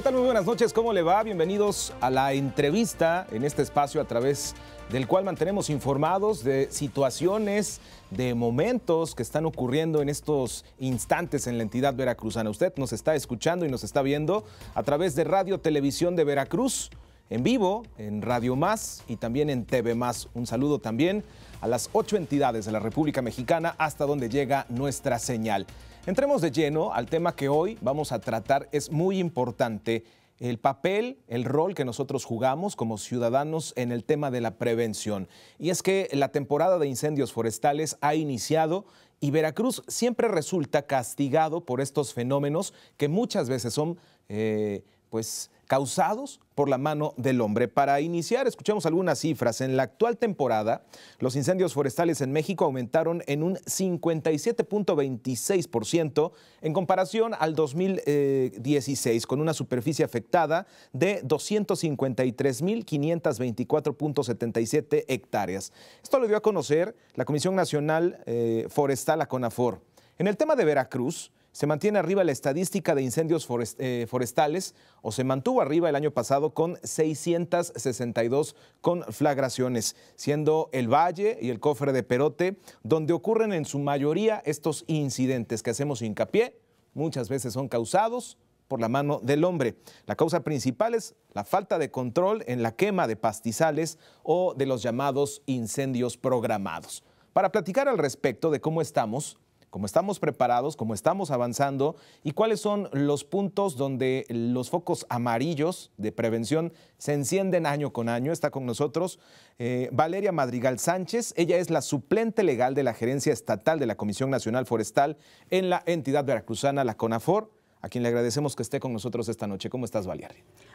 ¿Qué tal? Muy buenas noches, ¿cómo le va? Bienvenidos a la entrevista en este espacio a través del cual mantenemos informados de situaciones, de momentos que están ocurriendo en estos instantes en la entidad veracruzana. Usted nos está escuchando y nos está viendo a través de Radio Televisión de Veracruz en vivo, en Radio Más y también en TV Más. Un saludo también a las ocho entidades de la República Mexicana hasta donde llega nuestra señal. Entremos de lleno al tema que hoy vamos a tratar. Es muy importante el papel, el rol que nosotros jugamos como ciudadanos en el tema de la prevención. Y es que la temporada de incendios forestales ha iniciado y Veracruz siempre resulta castigado por estos fenómenos que muchas veces son, eh, pues, causados por la mano del hombre. Para iniciar, escuchemos algunas cifras. En la actual temporada, los incendios forestales en México aumentaron en un 57.26% en comparación al 2016, con una superficie afectada de 253.524.77 hectáreas. Esto lo dio a conocer la Comisión Nacional eh, Forestal, a CONAFOR. En el tema de Veracruz, se mantiene arriba la estadística de incendios eh, forestales o se mantuvo arriba el año pasado con 662 conflagraciones, siendo el Valle y el Cofre de Perote donde ocurren en su mayoría estos incidentes que hacemos hincapié, muchas veces son causados por la mano del hombre. La causa principal es la falta de control en la quema de pastizales o de los llamados incendios programados. Para platicar al respecto de cómo estamos, cómo estamos preparados, cómo estamos avanzando y cuáles son los puntos donde los focos amarillos de prevención se encienden año con año. Está con nosotros eh, Valeria Madrigal Sánchez. Ella es la suplente legal de la Gerencia Estatal de la Comisión Nacional Forestal en la entidad veracruzana, la CONAFOR a quien le agradecemos que esté con nosotros esta noche. ¿Cómo estás, Valeria?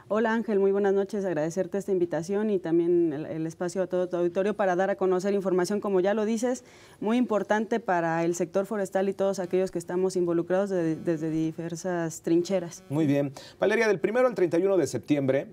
Hola Ángel, muy buenas noches. Agradecerte esta invitación y también el, espacio a todo tu auditorio para dar a conocer información, como ya lo dices, muy importante para el sector forestal y todos aquellos que estamos involucrados desde diversas trincheras. Muy bien. Valeria, del primero al 31 de septiembre,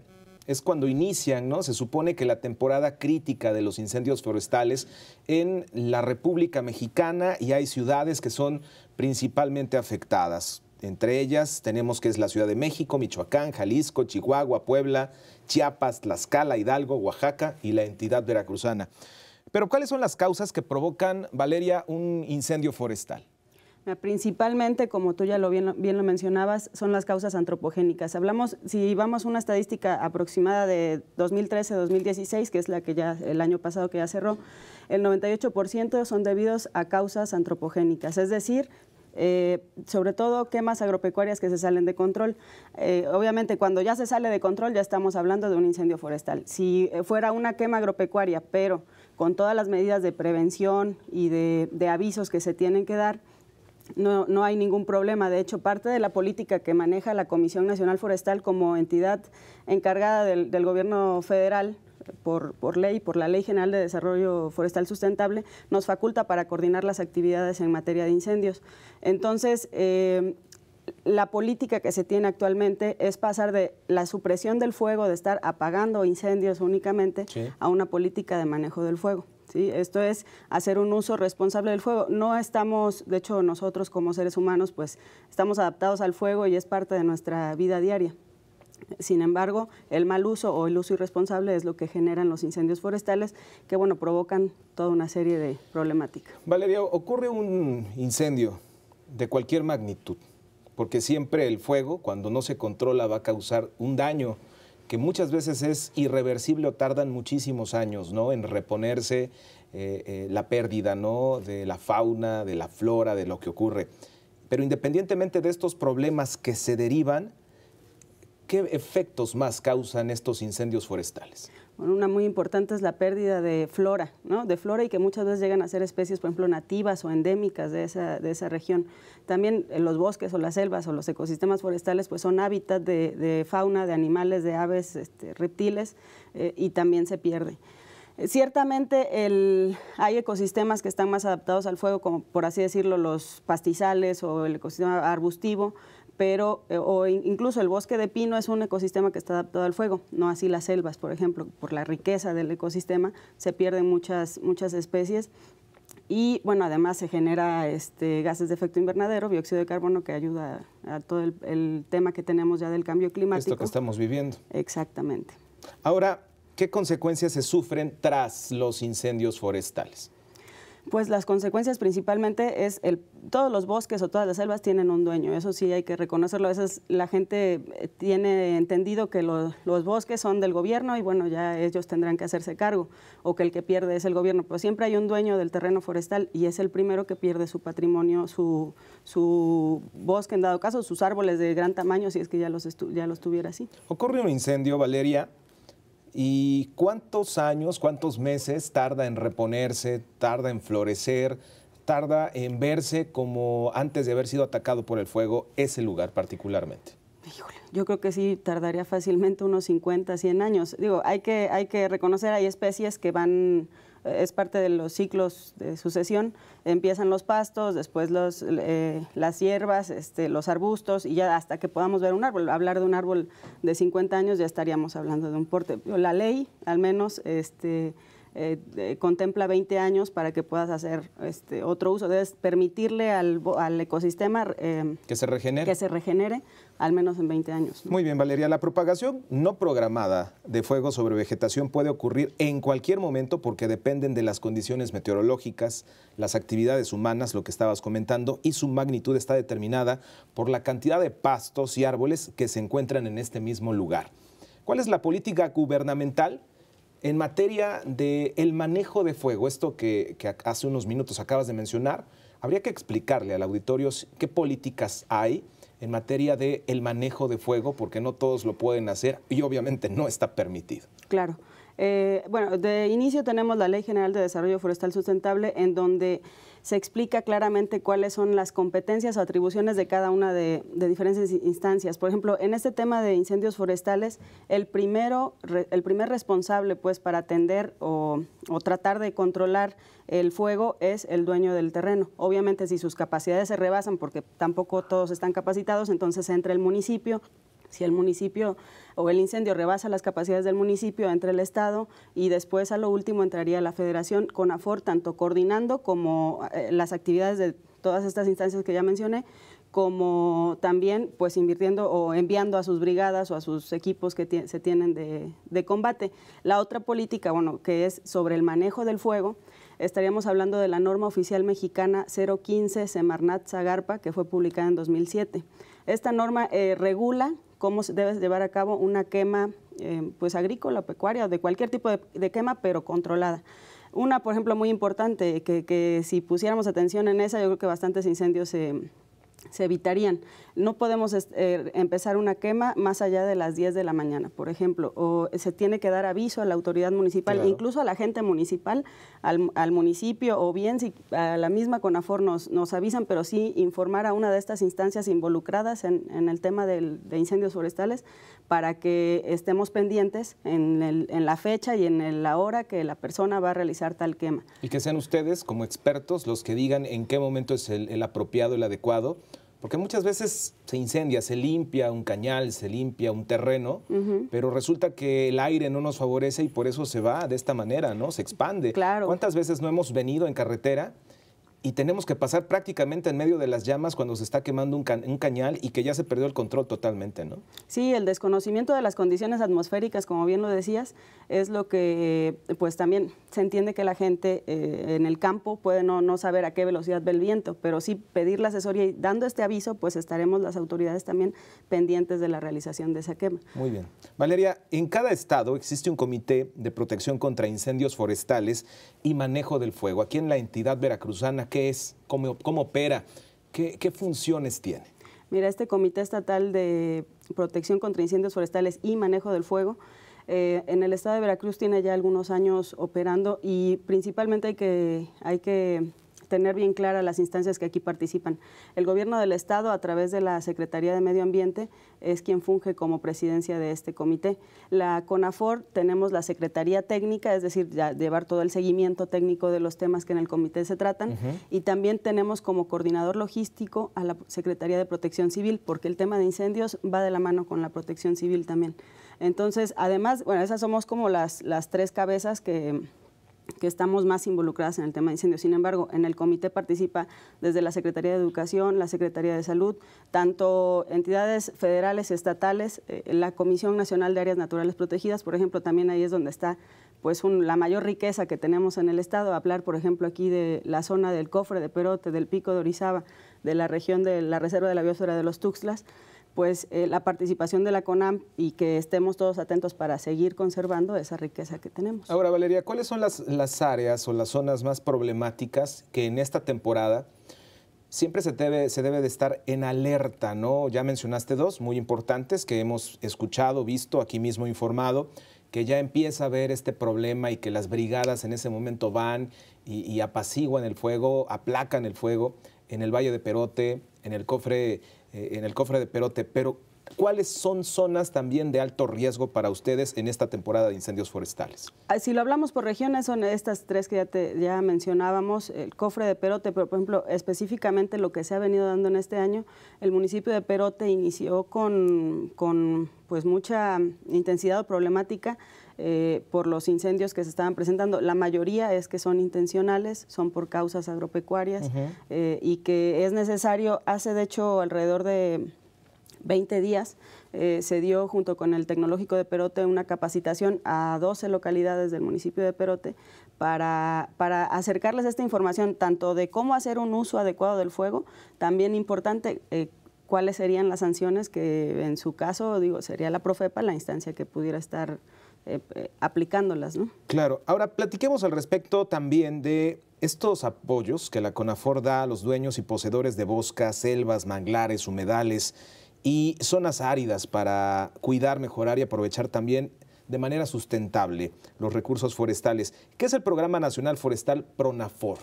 es cuando inician, ¿no? Se supone que la temporada crítica de los incendios forestales en la República Mexicana y hay ciudades que son principalmente afectadas. Entre ellas tenemos que es la Ciudad de México, Michoacán, Jalisco, Chihuahua, Puebla, Chiapas, Tlaxcala, Hidalgo, Oaxaca y la entidad veracruzana. Pero ¿cuáles son las causas que provocan, Valeria, un incendio forestal? Principalmente, como tú ya lo bien, bien, lo mencionabas, son las causas antropogénicas. Hablamos, si vamos a una estadística aproximada de 2013-2016, que es la que ya el año pasado que ya cerró, el 98% son debidos a causas antropogénicas, es decir, eh, sobre todo quemas agropecuarias que se salen de control. Eh, obviamente cuando ya se sale de control ya estamos hablando de un incendio forestal. Si eh, fuera una quema agropecuaria, pero con todas las medidas de prevención y de, avisos que se tienen que dar, no, hay ningún problema. De hecho, parte de la política que maneja la Comisión Nacional Forestal como entidad encargada del gobierno federal, por, ley, por la Ley General de Desarrollo Forestal Sustentable, nos faculta para coordinar las actividades en materia de incendios. Entonces, eh, la política que se tiene actualmente es pasar de la supresión del fuego, de estar apagando incendios únicamente, a una política de manejo del fuego. Esto es hacer un uso responsable del fuego. No estamos, de hecho nosotros como seres humanos, pues estamos adaptados al fuego y es parte de nuestra vida diaria. Sin embargo, el mal uso o el uso irresponsable es lo que generan los incendios forestales que, bueno, provocan toda una serie de problemáticas. Valeria, ocurre un incendio de cualquier magnitud, porque siempre el fuego, cuando no se controla, va a causar un daño que muchas veces es irreversible o tardan muchísimos años en reponerse eh, eh, la pérdida ¿no? de la fauna, de la flora, de lo que ocurre. Pero independientemente de estos problemas que se derivan, ¿qué efectos más causan estos incendios forestales? Bueno, una muy importante es la pérdida de flora, ¿no? De flora y que muchas veces llegan a ser especies, por ejemplo, nativas o endémicas de esa, región. También eh, los bosques o las selvas o los ecosistemas forestales pues son hábitat de, fauna, de animales, de aves, este, reptiles eh, y también se pierde. Eh, ciertamente el, hay ecosistemas que están más adaptados al fuego, como por así decirlo los pastizales o el ecosistema arbustivo, pero eh, o incluso el bosque de pino es un ecosistema que está adaptado al fuego, no así las selvas, por ejemplo, por la riqueza del ecosistema se pierden muchas muchas especies y bueno, además se genera este, gases de efecto invernadero, dióxido de carbono que ayuda a, todo el, el, tema que tenemos ya del cambio climático. Esto que estamos viviendo. Exactamente. Ahora, ¿qué consecuencias se sufren tras los incendios forestales? Pues las consecuencias principalmente es el, todos los bosques o todas las selvas tienen un dueño, eso sí hay que reconocerlo. A veces la gente eh, tiene entendido que los bosques son del gobierno y bueno, ya ellos tendrán que hacerse cargo o que el que pierde es el gobierno, pero siempre hay un dueño del terreno forestal y es el primero que pierde su patrimonio, su, su bosque en dado caso, sus árboles de gran tamaño si es que ya los, ya los tuviera así. Ocurre un incendio, Valeria, ¿Y cuántos años, cuántos meses tarda en reponerse, tarda en florecer, tarda en verse como antes de haber sido atacado por el fuego ese lugar particularmente? Híjole, yo creo que sí tardaría fácilmente unos 50, 100 años. Digo, hay que, hay que reconocer, hay especies que van es parte de los ciclos de sucesión. Empiezan los pastos, después los, eh, las hierbas, este, los arbustos y ya hasta que podamos ver un árbol. Hablar de un árbol de 50 años ya estaríamos hablando de un porte. La ley, al menos, este, eh, contempla 20 años para que puedas hacer este, otro uso. Debes permitirle al, al ecosistema em, que, se regenere. que se al menos en 20 años. Muy bien, Valeria. La propagación no programada de fuego sobre vegetación puede ocurrir en cualquier momento porque dependen de las condiciones meteorológicas, las actividades humanas, lo que estabas comentando, y su magnitud está determinada por la cantidad de pastos y árboles que se encuentran en este mismo lugar. ¿Cuál es la política gubernamental en materia del el manejo de fuego, esto que, hace unos minutos acabas de mencionar, habría que explicarle al auditorio qué políticas hay en materia del el manejo de fuego, porque no todos lo pueden hacer y obviamente no está permitido. Claro. Eh, bueno, de inicio tenemos la Ley General de Desarrollo Forestal Sustentable, en donde se explica claramente cuáles son las competencias o atribuciones de cada una de, diferentes instancias. Por ejemplo, en este tema de incendios forestales, el, primero, el primer responsable pues, para atender o, o, tratar de controlar el fuego es el dueño del terreno. Obviamente, si sus capacidades se rebasan, porque tampoco todos están capacitados, entonces entra el municipio si el municipio o el incendio rebasa las capacidades del municipio, entre el Estado y después a lo último entraría la Federación con AFOR, tanto coordinando como eh, las actividades de todas estas instancias que ya mencioné, como también pues invirtiendo o enviando a sus brigadas o a sus equipos que se tienen de, combate. La otra política, bueno, que es sobre el manejo del fuego, estaríamos hablando de la norma oficial mexicana 015 Semarnat Zagarpa, que fue publicada en 2007. Esta norma eh, regula cómo se debe llevar a cabo una quema eh, pues agrícola, pecuaria, de cualquier tipo de, quema, pero controlada. Una, por ejemplo, muy importante, que, que, si pusiéramos atención en esa, yo creo que bastantes incendios se se evitarían. No podemos eh, empezar una quema más allá de las 10 de la mañana, por ejemplo, o se tiene que dar aviso a la autoridad municipal, incluso a la gente municipal, al, al, municipio, o bien si a la misma CONAFOR nos, nos avisan, pero sí informar a una de estas instancias involucradas en, el tema de incendios forestales para que estemos pendientes en, el, en la fecha y en la hora que la persona va a realizar tal quema. Y que sean ustedes, como expertos, los que digan en qué momento es el, el apropiado, el adecuado porque muchas veces se incendia, se limpia un cañal, se limpia un terreno, pero resulta que el aire no nos favorece y por eso se va de esta manera, ¿no? Se expande. Claro. ¿Cuántas veces no hemos venido en carretera y tenemos que pasar prácticamente en medio de las llamas cuando se está quemando un, cañal y que ya se perdió el control totalmente, ¿no? Sí, el desconocimiento de las condiciones atmosféricas, como bien lo decías, es lo que pues también se entiende que la gente eh, en el campo puede no, saber a qué velocidad ve el viento, pero sí pedir la asesoría y dando este aviso, pues estaremos las autoridades también pendientes de la realización de esa quema. Muy bien. Valeria, en cada estado existe un comité de protección contra incendios forestales y manejo del fuego. Aquí en la entidad veracruzana, qué es, cómo, cómo opera, qué, funciones tiene. Mira, este Comité Estatal de Protección contra Incendios Forestales y Manejo del Fuego, eh, en el estado de Veracruz tiene ya algunos años operando y principalmente que, hay que tener bien claras las instancias que aquí participan. El gobierno del Estado, a través de la Secretaría de Medio Ambiente, es quien funge como presidencia de este comité. La CONAFOR tenemos la Secretaría Técnica, es decir, llevar todo el seguimiento técnico de los temas que en el comité se tratan. Y también tenemos como coordinador logístico a la Secretaría de Protección Civil, porque el tema de incendios va de la mano con la protección civil también. Entonces, además, bueno, esas somos como las, las tres cabezas que que estamos más involucradas en el tema de incendios. Sin embargo, en el comité participa desde la Secretaría de Educación, la Secretaría de Salud, tanto entidades federales, estatales, eh, la Comisión Nacional de Áreas Naturales Protegidas, por ejemplo, también ahí es donde está pues la mayor riqueza que tenemos en el estado. Hablar, por ejemplo, aquí de la zona del Cofre de Perote, del Pico de Orizaba, de la región de la Reserva de la Biosfera de los Tuxtlas, pues eh, la participación de la CONAM y que estemos todos atentos para seguir conservando esa riqueza que tenemos. Ahora, Valeria, ¿cuáles son las, las áreas o las zonas más problemáticas que en esta temporada siempre se debe, se debe de estar en alerta, ¿no? Ya mencionaste dos muy importantes que hemos escuchado, visto, aquí mismo informado, que ya empieza a ver este problema y que las brigadas en ese momento van y, y apaciguan el fuego, aplacan el fuego en el Valle de Perote, en el cofre eh, en el cofre de Perote, pero ¿Cuáles son zonas también de alto riesgo para ustedes en esta temporada de incendios forestales? Ah, si lo hablamos por regiones, son estas tres que ya, te, ya mencionábamos, el cofre de Perote, pero por ejemplo, específicamente lo que se ha venido dando en este año, el municipio de Perote inició con, con pues mucha intensidad o problemática eh, por los incendios que se estaban presentando. La mayoría es que son intencionales, son por causas agropecuarias eh, y que es necesario, hace de hecho alrededor de 20 días, eh, se dio junto con el Tecnológico de Perote una capacitación a 12 localidades del municipio de Perote para, para, acercarles esta información, tanto de cómo hacer un uso adecuado del fuego, también importante... Eh, cuáles serían las sanciones que en su caso, digo, sería la Profepa la instancia que pudiera estar eh, aplicándolas, ¿no? Claro. Ahora, platiquemos al respecto también de estos apoyos que la CONAFOR da a los dueños y poseedores de boscas, selvas, manglares, humedales y zonas áridas para cuidar, mejorar y aprovechar también de manera sustentable los recursos forestales. ¿Qué es el Programa Nacional Forestal PRONAFOR?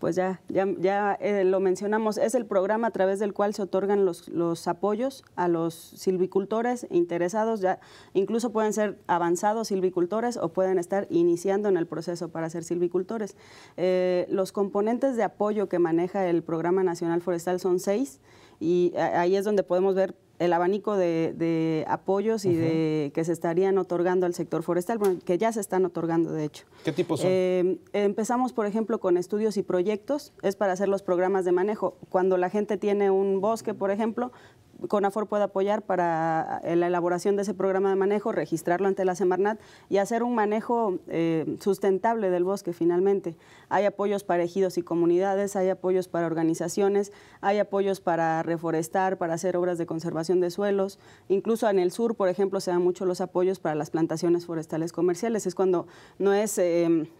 Pues ya, ya, eh, lo mencionamos, es el programa a través del cual se otorgan los, apoyos a los silvicultores interesados, ya incluso pueden ser avanzados silvicultores o pueden estar iniciando en el proceso para ser silvicultores. Eh, los componentes de apoyo que maneja el Programa Nacional Forestal son seis y ahí es donde podemos ver el abanico de, de apoyos y de que se estarían otorgando al sector forestal, que ya se están otorgando de hecho. ¿Qué tipo son? Eh, empezamos, por ejemplo, con estudios y proyectos, es para hacer los programas de manejo. Cuando la gente tiene un bosque, por ejemplo, CONAFOR puede apoyar para eh, la elaboración de ese programa de manejo, registrarlo ante la Semarnat y hacer un manejo eh, sustentable del bosque finalmente. Hay apoyos para ejidos y comunidades, hay apoyos para organizaciones, hay apoyos para reforestar, para hacer obras de conservación de suelos. Incluso en el sur, por ejemplo, se dan mucho los apoyos para las plantaciones forestales comerciales. Es cuando no es... Eh,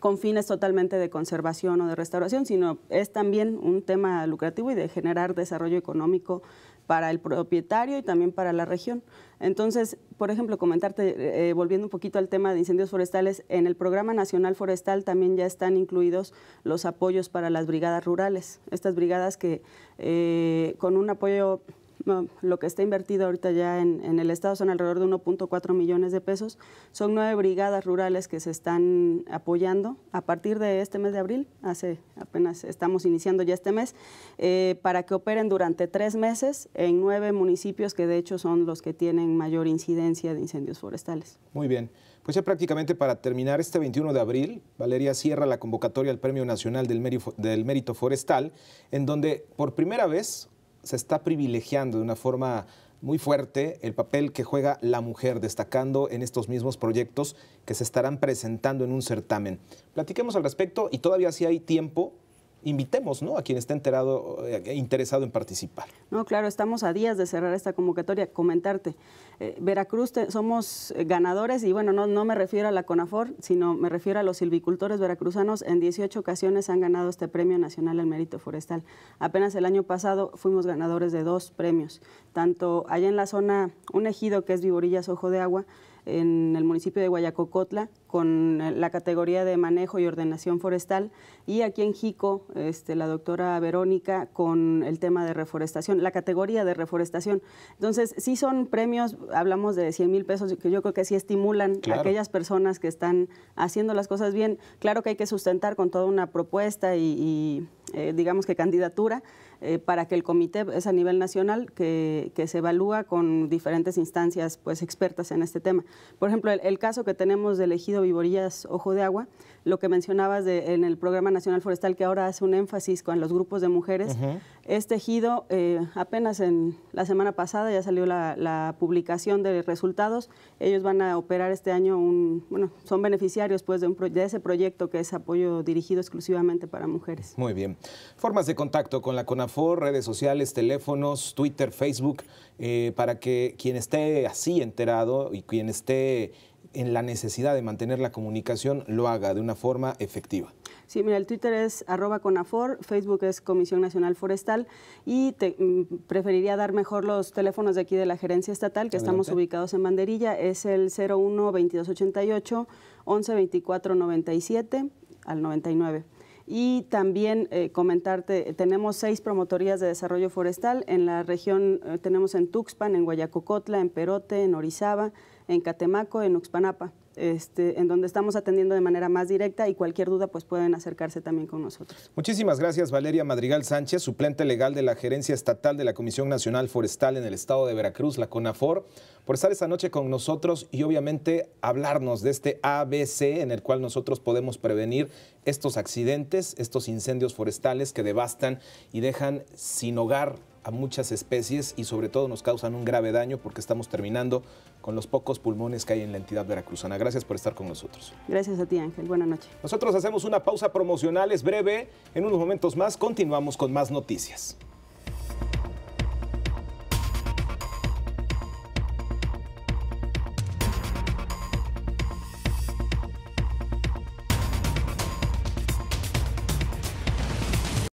con fines totalmente de conservación o de restauración, sino es también un tema lucrativo y de generar desarrollo económico para el propietario y también para la región. Entonces, por ejemplo, comentarte, eh, volviendo un poquito al tema de incendios forestales, en el Programa Nacional Forestal también ya están incluidos los apoyos para las brigadas rurales, estas brigadas que eh, con un apoyo lo que está invertido ahorita ya en, el Estado son alrededor de 1.4 millones de pesos. Son nueve brigadas rurales que se están apoyando a partir de este mes de abril, hace apenas estamos iniciando ya este mes, eh, para que operen durante tres meses en nueve municipios que de hecho son los que tienen mayor incidencia de incendios forestales. Muy bien. Pues ya prácticamente para terminar este 21 de abril, Valeria cierra la convocatoria al Premio Nacional del Mérito Forestal, en donde por primera vez se está privilegiando de una forma muy fuerte el papel que juega la mujer, destacando en estos mismos proyectos que se estarán presentando en un certamen. Platiquemos al respecto y todavía si sí hay tiempo invitemos ¿no? a quien esté enterado, eh, interesado en participar. No, claro, estamos a días de cerrar esta convocatoria. Comentarte, eh, Veracruz somos eh, ganadores y bueno, no, no me refiero a la CONAFOR, sino me refiero a los silvicultores veracruzanos. En 18 ocasiones han ganado este Premio Nacional al Mérito Forestal. Apenas el año pasado fuimos ganadores de dos premios, tanto allá en la zona, un ejido que es Viborillas Ojo de Agua, en el municipio de Guayacocotla con eh, la categoría de manejo y ordenación forestal y aquí en Jico este, la doctora Verónica con el tema de reforestación, la categoría de reforestación. Entonces, sí son premios, hablamos de 100 mil pesos, que yo creo que sí estimulan a aquellas personas que están haciendo las cosas bien. Claro que hay que sustentar con toda una propuesta y, eh, digamos que candidatura, eh, para que el comité, es a nivel nacional, que, se evalúa con diferentes instancias pues, expertas en este tema. Por ejemplo, el, caso que tenemos del ejido Viborillas Ojo de Agua lo que mencionabas en el Programa Nacional Forestal, que ahora hace un énfasis con los grupos de mujeres, es tejido eh, apenas en la semana pasada, ya salió la, publicación de resultados. Ellos van a operar este año, un, bueno, son beneficiarios pues, de, un ese proyecto que es apoyo dirigido exclusivamente para mujeres. Muy bien. Formas de contacto con la CONAFOR, redes sociales, teléfonos, Twitter, Facebook, eh, para que quien esté así enterado y quien esté en la necesidad de mantener la comunicación lo haga de una forma efectiva. Sí, mira, el Twitter es arroba conafor, Facebook es Comisión Nacional Forestal y mm, preferiría dar mejor los teléfonos de aquí de la gerencia estatal, que estamos ubicados en Banderilla, es el 01 2288 11 al 99. Y también eh, comentarte, tenemos seis promotorías de desarrollo forestal en la región, eh, tenemos en Tuxpan, en Guayacocotla, en Perote, en Orizaba, en Catemaco, en Uxpanapa. Este, en donde estamos atendiendo de manera más directa y cualquier duda pues pueden acercarse también con nosotros. Muchísimas gracias Valeria Madrigal Sánchez, suplente legal de la Gerencia Estatal de la Comisión Nacional Forestal en el Estado de Veracruz, la CONAFOR, por estar esta noche con nosotros y obviamente hablarnos de este ABC en el cual nosotros podemos prevenir estos accidentes, estos incendios forestales que devastan y dejan sin hogar a muchas especies y sobre todo nos causan un grave daño porque estamos terminando con los pocos pulmones que hay en la entidad veracruzana. Gracias por estar con nosotros. Gracias a ti Ángel, buenas noches. Nosotros hacemos una pausa promocional, es breve, en unos momentos más continuamos con más noticias.